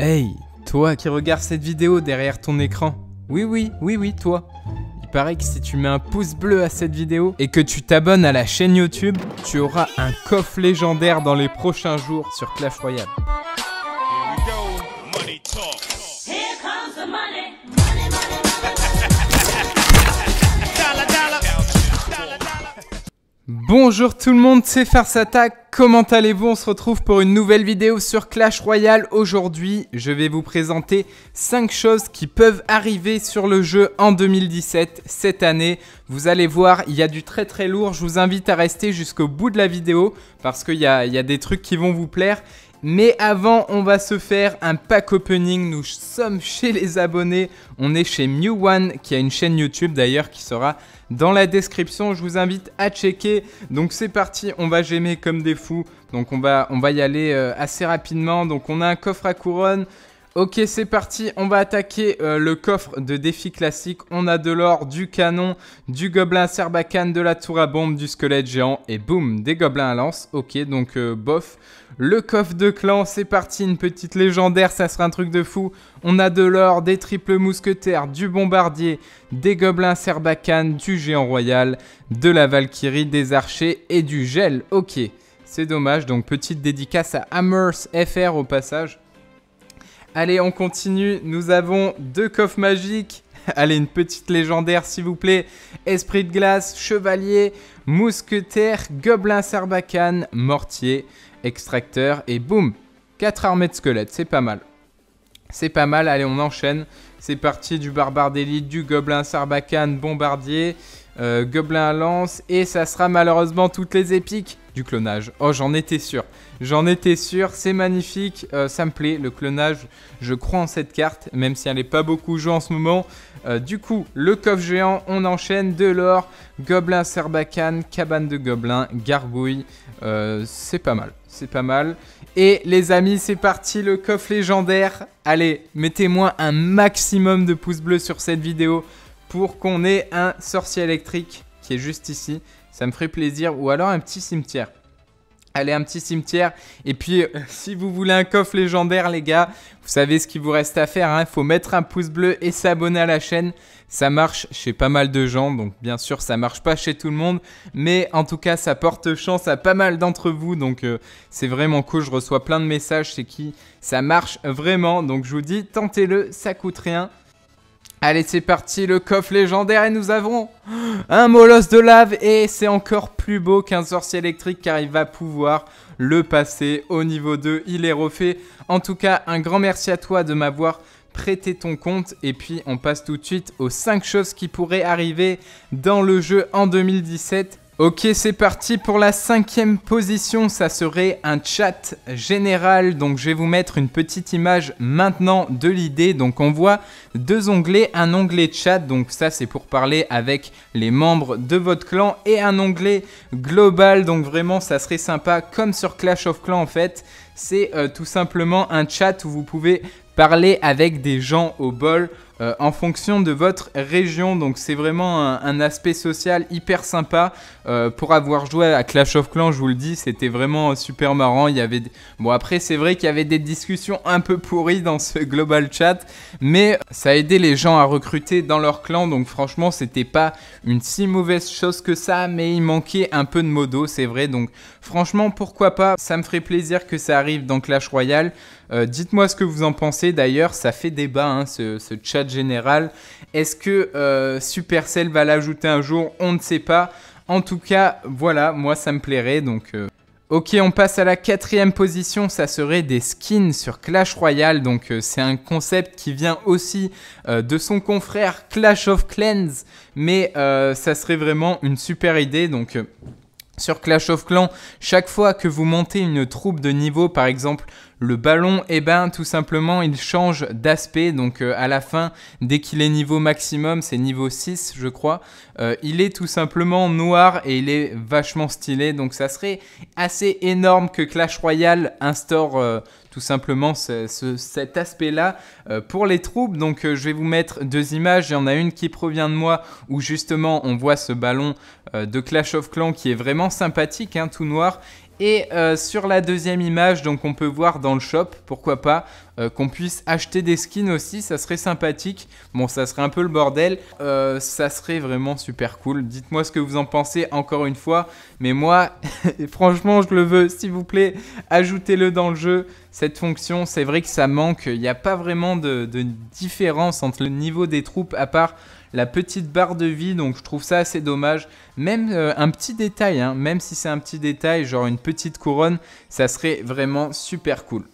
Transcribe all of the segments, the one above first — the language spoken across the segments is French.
Hey, toi qui regardes cette vidéo derrière ton écran. Oui, oui, oui, oui, toi. Il paraît que si tu mets un pouce bleu à cette vidéo et que tu t'abonnes à la chaîne YouTube, tu auras un coffre légendaire dans les prochains jours sur Clash Royale. Bonjour tout le monde, c'est Farsata, comment allez-vous On se retrouve pour une nouvelle vidéo sur Clash Royale. Aujourd'hui, je vais vous présenter 5 choses qui peuvent arriver sur le jeu en 2017, cette année. Vous allez voir, il y a du très très lourd, je vous invite à rester jusqu'au bout de la vidéo parce qu'il y a, des trucs qui vont vous plaire. Mais avant, on va se faire un pack opening. Nous sommes chez les abonnés. On est chez mew One, qui a une chaîne YouTube d'ailleurs qui sera dans la description. Je vous invite à checker. Donc c'est parti, on va gémer comme des fous. Donc on va, on va y aller euh, assez rapidement. Donc on a un coffre à couronne. Ok, c'est parti. On va attaquer euh, le coffre de défi classique. On a de l'or, du canon, du gobelin serbacane, de la tour à bombe, du squelette géant et boum, des gobelins à lance. Ok, donc euh, bof. Le coffre de clan, c'est parti. Une petite légendaire, ça sera un truc de fou. On a de l'or, des triples mousquetaires, du bombardier, des gobelins serbacane, du géant royal, de la valkyrie, des archers et du gel. Ok, c'est dommage. Donc petite dédicace à Amers FR au passage. Allez, on continue. Nous avons deux coffres magiques. Allez, une petite légendaire, s'il vous plaît. Esprit de glace, chevalier, mousquetaire, gobelin sarbacane, mortier, extracteur et boum 4 armées de squelettes, c'est pas mal. C'est pas mal, allez, on enchaîne. C'est parti du barbare d'élite, du gobelin sarbacane, bombardier. Goblin euh, Gobelin à lance, et ça sera malheureusement toutes les épiques du clonage. Oh, j'en étais sûr. J'en étais sûr, c'est magnifique, euh, ça me plaît, le clonage, je crois en cette carte, même si elle n'est pas beaucoup jouée en ce moment. Euh, du coup, le coffre géant, on enchaîne, de l'or, gobelin Serbacan, cabane de gobelin, gargouille, c'est pas mal, c'est pas mal. Et les amis, c'est parti, le coffre légendaire. Allez, mettez-moi un maximum de pouces bleus sur cette vidéo pour qu'on ait un sorcier électrique qui est juste ici. Ça me ferait plaisir. Ou alors un petit cimetière. Allez, un petit cimetière. Et puis, euh, si vous voulez un coffre légendaire, les gars, vous savez ce qu'il vous reste à faire. Il hein. faut mettre un pouce bleu et s'abonner à la chaîne. Ça marche chez pas mal de gens. Donc, bien sûr, ça marche pas chez tout le monde. Mais en tout cas, ça porte chance à pas mal d'entre vous. Donc, euh, c'est vraiment cool. Je reçois plein de messages. C'est qui Ça marche vraiment. Donc, je vous dis, tentez-le. Ça coûte rien. Allez, c'est parti, le coffre légendaire et nous avons un molosse de lave et c'est encore plus beau qu'un sorcier électrique car il va pouvoir le passer au niveau 2, il est refait. En tout cas, un grand merci à toi de m'avoir prêté ton compte et puis on passe tout de suite aux 5 choses qui pourraient arriver dans le jeu en 2017. Ok, c'est parti pour la cinquième position. Ça serait un chat général. Donc, je vais vous mettre une petite image maintenant de l'idée. Donc, on voit deux onglets. Un onglet chat, donc ça, c'est pour parler avec les membres de votre clan. Et un onglet global. Donc, vraiment, ça serait sympa, comme sur Clash of Clans, en fait. C'est euh, tout simplement un chat où vous pouvez parler avec des gens au bol euh, en fonction de votre région. Donc c'est vraiment un, aspect social hyper sympa. Euh, pour avoir joué à Clash of Clans, je vous le dis, c'était vraiment super marrant. Il y avait Bon après c'est vrai qu'il y avait des discussions un peu pourries dans ce global chat, mais ça a aidé les gens à recruter dans leur clan. Donc franchement c'était pas une si mauvaise chose que ça, mais il manquait un peu de modo, c'est vrai. Donc franchement pourquoi pas, ça me ferait plaisir que ça arrive dans Clash Royale. Euh, dites-moi ce que vous en pensez d'ailleurs, ça fait débat hein, ce, chat général. Est-ce que euh, Supercell va l'ajouter un jour On ne sait pas. En tout cas, voilà, moi ça me plairait donc. Euh, ok, on passe à la quatrième position, ça serait des skins sur Clash Royale. Donc c'est un concept qui vient aussi de son confrère Clash of Clans, mais ça serait vraiment une super idée. Donc sur Clash of Clans, chaque fois que vous montez une troupe de niveau, par exemple le ballon, eh ben tout simplement il change d'aspect. Donc euh, à la fin, dès qu'il est niveau maximum, c'est niveau 6 je crois, euh, il est tout simplement noir et il est vachement stylé. Donc ça serait assez énorme que Clash Royale instaure euh, tout simplement cet aspect-là euh, pour les troupes. Donc euh, je vais vous mettre deux images. Il y en a une qui provient de moi où justement on voit ce ballon euh, de Clash of Clans qui est vraiment sympathique, hein, tout noir. Et euh, sur la deuxième image, donc on peut voir dans le shop, pourquoi pas, euh, qu'on puisse acheter des skins aussi, ça serait sympathique. Bon, ça serait un peu le bordel, euh, ça serait vraiment super cool. Dites-moi ce que vous en pensez encore une fois, mais moi, franchement, je le veux, s'il vous plaît, ajoutez-le dans le jeu, cette fonction. C'est vrai que ça manque, il n'y a pas vraiment de différence entre le niveau des troupes à part la petite barre de vie, donc je trouve ça assez dommage. Même euh, un petit détail, hein, même si c'est un petit détail, genre une petite couronne, ça serait vraiment super cool.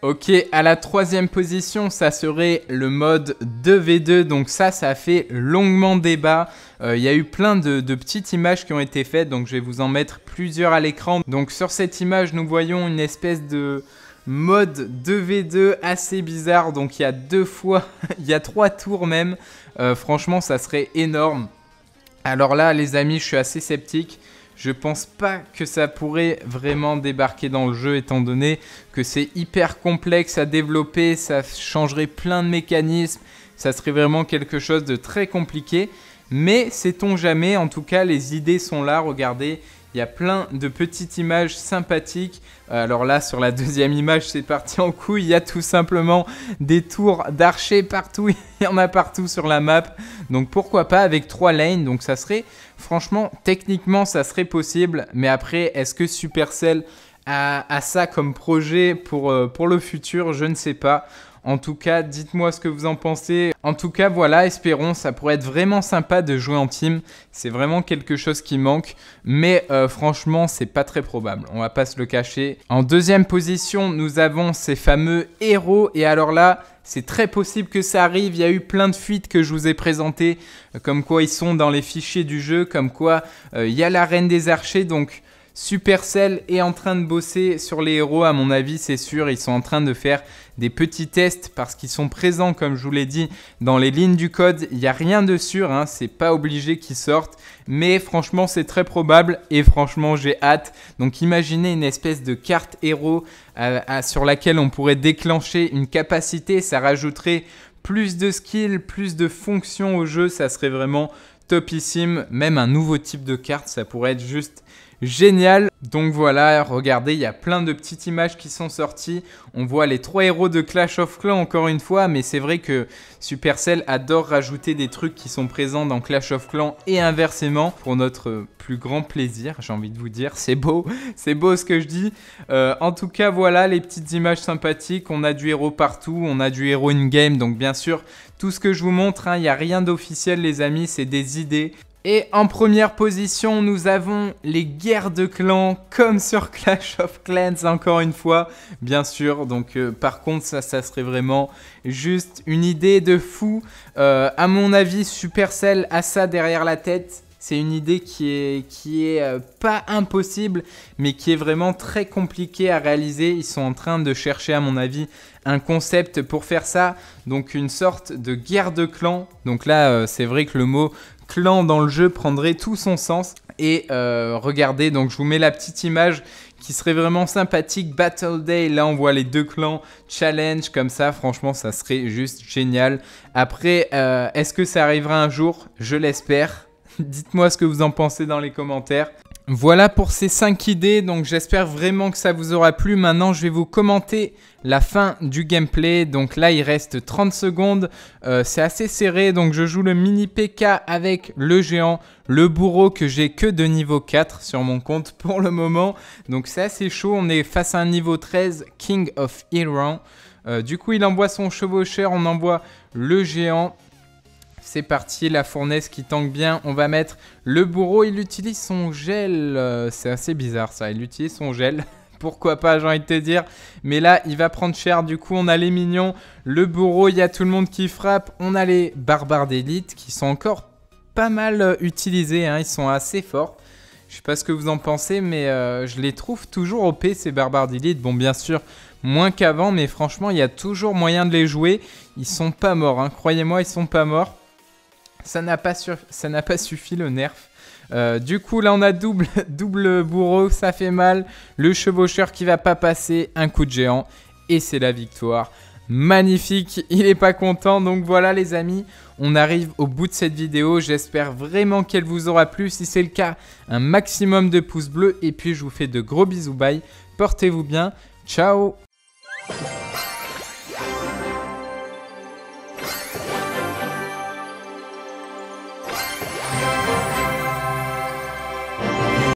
Ok, à la troisième position, ça serait le mode 2v2. Donc ça, ça fait longuement débat. Euh, il y a eu plein de, petites images qui ont été faites, donc je vais vous en mettre plusieurs à l'écran. Donc sur cette image, nous voyons une espèce de mode 2v2 assez bizarre. Donc il y a deux fois, il y a trois tours même. Euh, franchement, ça serait énorme. Alors là, les amis, je suis assez sceptique. Je pense pas que ça pourrait vraiment débarquer dans le jeu étant donné que c'est hyper complexe à développer, ça changerait plein de mécanismes, ça serait vraiment quelque chose de très compliqué. Mais sait-on jamais, en tout cas les idées sont là, regardez, il y a plein de petites images sympathiques. Euh, alors là, sur la deuxième image, c'est parti en couille. Il y a tout simplement des tours d'archers partout. Il y en a partout sur la map. Donc pourquoi pas avec trois lanes. Donc ça serait, franchement, techniquement, ça serait possible. Mais après, est-ce que Supercell a ça comme projet euh, pour le futur, je ne sais pas. En tout cas, dites-moi ce que vous en pensez. En tout cas, voilà, espérons, ça pourrait être vraiment sympa de jouer en team. C'est vraiment quelque chose qui manque, mais euh, franchement, c'est pas très probable. On va pas se le cacher. En deuxième position, nous avons ces fameux héros. Et alors là, c'est très possible que ça arrive. Il y a eu plein de fuites que je vous ai présentées, comme quoi ils sont dans les fichiers du jeu, comme quoi euh, il y a la reine des archers. Donc Supercell est en train de bosser sur les héros, à mon avis, c'est sûr. Ils sont en train de faire des petits tests parce qu'ils sont présents, comme je vous l'ai dit, dans les lignes du code. Il n'y a rien de sûr, hein, c'est pas obligé qu'ils sortent. Mais franchement, c'est très probable et franchement, j'ai hâte. Donc, imaginez une espèce de carte héros euh, sur laquelle on pourrait déclencher une capacité. Ça rajouterait plus de skills, plus de fonctions au jeu. Ça serait vraiment topissime. Même un nouveau type de carte, ça pourrait être juste génial. Donc voilà, regardez, il y a plein de petites images qui sont sorties. On voit les trois héros de Clash of Clans encore une fois, mais c'est vrai que Supercell adore rajouter des trucs qui sont présents dans Clash of Clans et inversement pour notre plus grand plaisir, j'ai envie de vous dire. C'est beau, c'est beau ce que je dis. Euh, en tout cas, voilà les petites images sympathiques. On a du héros partout, on a du héros in-game, donc bien sûr, tout ce que je vous montre, hein, il n'y a rien d'officiel les amis, c'est des idées. Et en première position, nous avons les guerres de clans, comme sur Clash of Clans, encore une fois, bien sûr. Donc, euh, par contre, ça, ça serait vraiment juste une idée de fou. Euh, à mon avis, Supercell a ça derrière la tête. C'est une idée qui n'est qui est euh, pas impossible, mais qui est vraiment très compliquée à réaliser. Ils sont en train de chercher, à mon avis, un concept pour faire ça. Donc une sorte de guerre de clans. Donc là, c'est vrai que le mot clan dans le jeu prendrait tout son sens. Et euh, regardez, donc je vous mets la petite image qui serait vraiment sympathique. Battle Day, là on voit les deux clans challenge comme ça. Franchement, ça serait juste génial. Après, euh, est-ce que ça arrivera un jour Je l'espère. Dites-moi ce que vous en pensez dans les commentaires. Voilà pour ces 5 idées, donc j'espère vraiment que ça vous aura plu. Maintenant, je vais vous commenter la fin du gameplay. Donc là, il reste 30 secondes. Euh, c'est assez serré, donc je joue le mini PK avec le géant, le bourreau que j'ai que de niveau 4 sur mon compte pour le moment. Donc c'est assez chaud, on est face à un niveau 13, King of Iran. Euh, du coup, il envoie son chevaucheur, on envoie le géant. C'est parti, la fournaise qui tangue bien. On va mettre le bourreau. Il utilise son gel. Euh, c'est assez bizarre ça. Il utilise son gel. Pourquoi pas, j'ai envie de te dire. Mais là, il va prendre cher. Du coup, on a les mignons, le bourreau, il y a tout le monde qui frappe. On a les barbares d'élite qui sont encore pas mal euh, utilisés. Hein. Ils sont assez forts. Je sais pas ce que vous en pensez, mais euh, je les trouve toujours OP, ces barbares d'élite. Bon, bien sûr, moins qu'avant, mais franchement, il y a toujours moyen de les jouer. Ils sont pas morts, hein. croyez-moi, ils sont pas morts ça n'a pas, suffi le nerf. Euh, du coup, là, on a double, double bourreau, ça fait mal. Le chevaucheur qui va pas passer, un coup de géant. Et c'est la victoire. Magnifique, il est pas content. Donc voilà, les amis, on arrive au bout de cette vidéo. J'espère vraiment qu'elle vous aura plu. Si c'est le cas, un maximum de pouces bleus. Et puis, je vous fais de gros bisous, bye. Portez-vous bien. Ciao